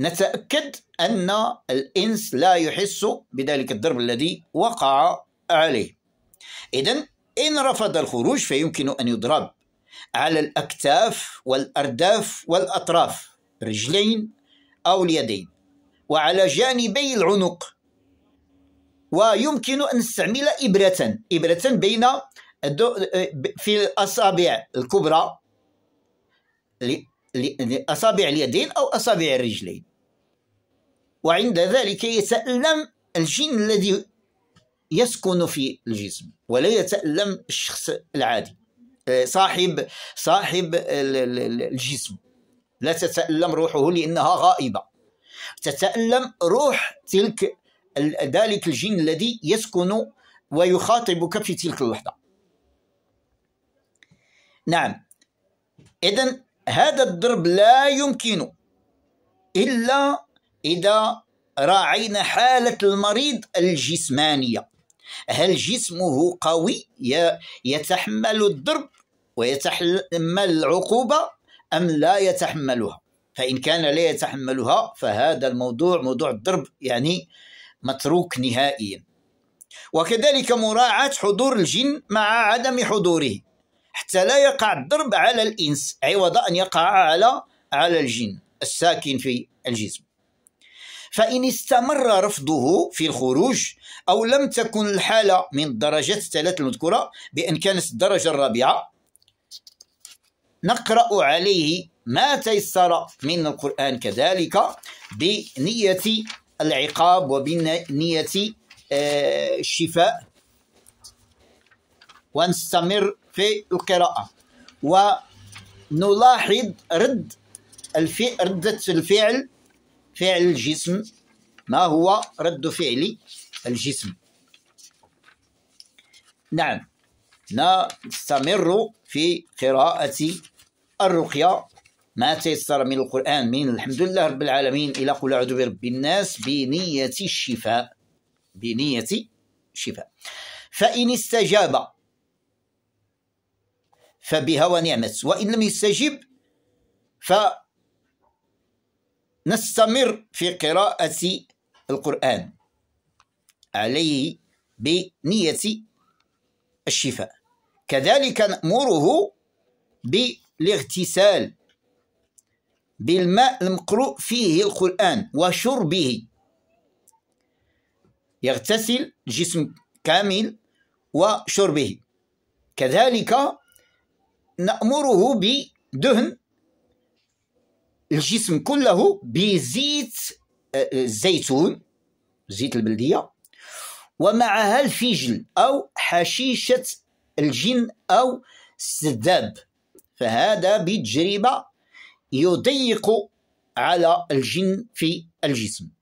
نتأكد أن الإنس لا يحس بذلك الضرب الذي وقع عليه إذن إن رفض الخروج فيمكن أن يضرب على الأكتاف والأرداف والأطراف رجلين أو اليدين وعلى جانبي العنق ويمكن أن نستعمل إبرة إبرة بين في الأصابع الكبرى أصابع اليدين أو أصابع الرجلين وعند ذلك يتألم الجن الذي يسكن في الجسم ولا يتألم الشخص العادي آه، صاحب صاحب الجسم لا تتألم روحه لأنها غائبة تتألم روح تلك ذلك الجن الذي يسكن ويخاطبك في تلك اللحظة نعم إذن هذا الضرب لا يمكن إلا إذا راعينا حالة المريض الجسمانية هل جسمه قوي يتحمل الضرب ويتحمل العقوبة أم لا يتحملها فإن كان لا يتحملها فهذا الموضوع موضوع الضرب يعني متروك نهائيا وكذلك مراعاة حضور الجن مع عدم حضوره حتى لا يقع الضرب على الإنس عوض أن يقع على على الجن الساكن في الجسم فإن استمر رفضه في الخروج أو لم تكن الحالة من الدرجات الثلاث المذكورة بأن كانت الدرجة الرابعة نقرأ عليه ما تيسر من القرآن كذلك بنية العقاب وبنية آه، الشفاء ونستمر في القراءة ونلاحظ رد الفي... ردة الفعل فعل الجسم ما هو رد فعل الجسم نعم نستمر في قراءة الرقية ما تيسر من القرآن من الحمد لله رب العالمين إلى قل أعوذ برب الناس بنية الشفاء بنية الشفاء فإن استجاب فبها ونعمت وإن لم يستجب فنستمر في قراءة القرآن عليه بنية الشفاء كذلك نأمره بالاغتسال بالماء المقروء فيه القرآن وشربه يغتسل جسم كامل وشربه كذلك نأمره بدهن الجسم كله بزيت الزيتون آه، آه، زيت البلدية ومعها الفجل أو حشيشة الجن أو السداب فهذا بتجربة يضيق على الجن في الجسم